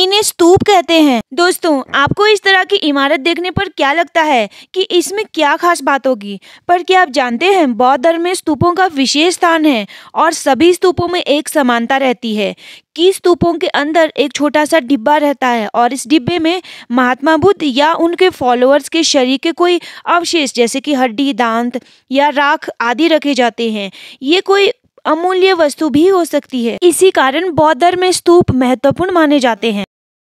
इन्हें स्तूप कहते हैं दोस्तों आपको इस तरह की इमारत देखने पर क्या लगता है कि इसमें क्या खास बात होगी पर क्या आप जानते हैं बौद्ध धर्म में स्तूपों का विशेष स्थान है और सभी स्तूपों में एक समानता रहती है कि स्तूपों के अंदर एक छोटा सा डिब्बा रहता है और इस डिब्बे में महात्मा बुद्ध या उनके फॉलोअर्स के शरीर के कोई अवशेष जैसे कि हड्डी दांत या राख आदि रखे जाते हैं ये कोई अमूल्य वस्तु भी हो सकती है इसी कारण बौद्ध धर्म में स्तूप महत्वपूर्ण माने जाते हैं